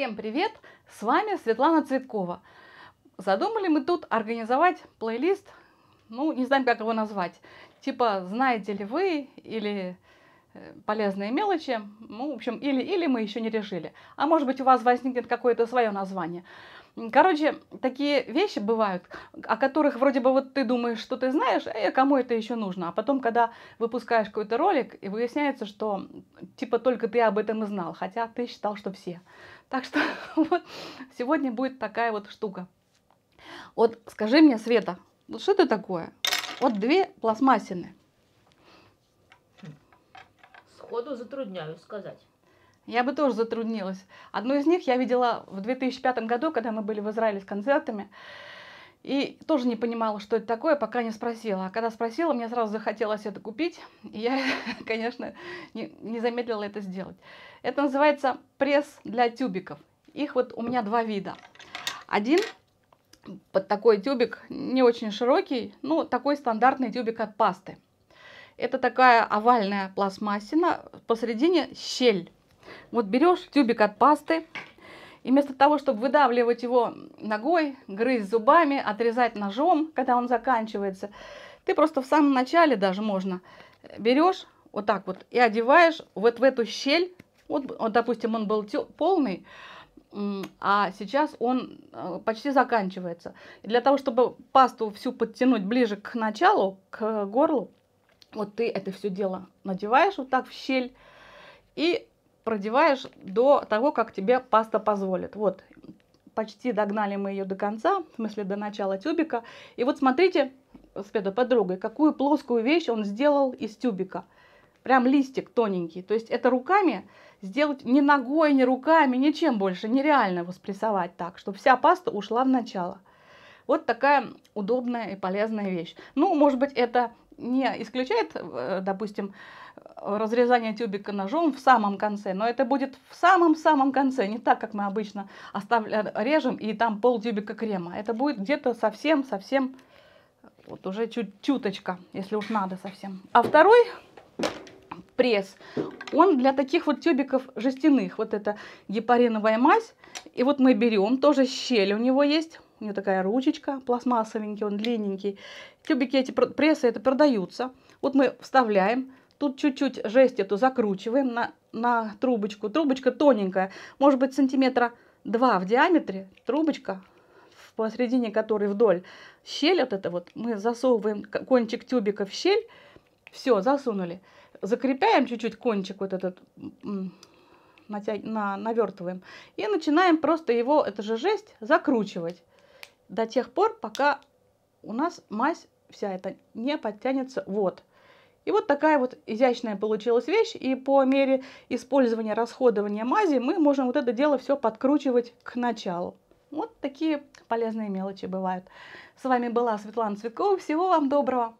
Всем привет! С вами Светлана Цветкова. Задумали мы тут организовать плейлист, ну, не знаем, как его назвать. Типа, знаете ли вы, или полезные мелочи. Ну, в общем, или-или мы еще не решили. А может быть, у вас возникнет какое-то свое название. Короче, такие вещи бывают, о которых вроде бы вот ты думаешь, что ты знаешь, а кому это еще нужно. А потом, когда выпускаешь какой-то ролик, и выясняется, что типа только ты об этом и знал, хотя ты считал, что все. Так что вот сегодня будет такая вот штука. Вот скажи мне, Света, вот что это такое? Вот две пластмассины ходу затрудняюсь сказать. Я бы тоже затруднилась. Одну из них я видела в 2005 году, когда мы были в Израиле с концертами. И тоже не понимала, что это такое, пока не спросила. А когда спросила, мне сразу захотелось это купить. И я, конечно, не, не замедлила это сделать. Это называется пресс для тюбиков. Их вот у меня два вида. Один под такой тюбик, не очень широкий, ну, такой стандартный тюбик от пасты – это такая овальная пластмассина, посередине щель. Вот берешь тюбик от пасты, и вместо того, чтобы выдавливать его ногой, грызть зубами, отрезать ножом, когда он заканчивается, ты просто в самом начале даже можно берешь вот так вот и одеваешь вот в эту щель. Вот, вот допустим, он был полный, а сейчас он э, почти заканчивается. И для того, чтобы пасту всю подтянуть ближе к началу, к горлу, вот ты это все дело надеваешь вот так в щель и продеваешь до того, как тебе паста позволит. Вот, почти догнали мы ее до конца, в смысле до начала тюбика. И вот смотрите с подругой, какую плоскую вещь он сделал из тюбика. Прям листик тоненький. То есть это руками сделать ни ногой, ни руками, ничем больше. Нереально его спрессовать так, чтобы вся паста ушла в начало. Вот такая удобная и полезная вещь. Ну, может быть, это не исключает, э, допустим, разрезание тюбика ножом в самом конце, но это будет в самом-самом конце, не так, как мы обычно оставляем, режем и там пол тюбика крема. Это будет где-то совсем-совсем, вот уже чуть чуточка, если уж надо совсем. А второй пресс, он для таких вот тюбиков жестяных, вот это гепариновая мазь. И вот мы берем, тоже щель у него есть, у него такая ручечка пластмассовенький, он длинненький. Тюбики эти прессы, это продаются. Вот мы вставляем, тут чуть-чуть жесть эту закручиваем на, на трубочку. Трубочка тоненькая, может быть сантиметра два в диаметре, трубочка, посредине которой вдоль щель вот это вот, мы засовываем кончик тюбика в щель, все, засунули. Закрепляем чуть-чуть кончик вот этот, натяг... на... навертываем. И начинаем просто его, это же жесть, закручивать до тех пор, пока у нас мазь вся эта не подтянется вот. И вот такая вот изящная получилась вещь, и по мере использования расходования мази мы можем вот это дело все подкручивать к началу. Вот такие полезные мелочи бывают. С вами была Светлана Цветкова, всего вам доброго!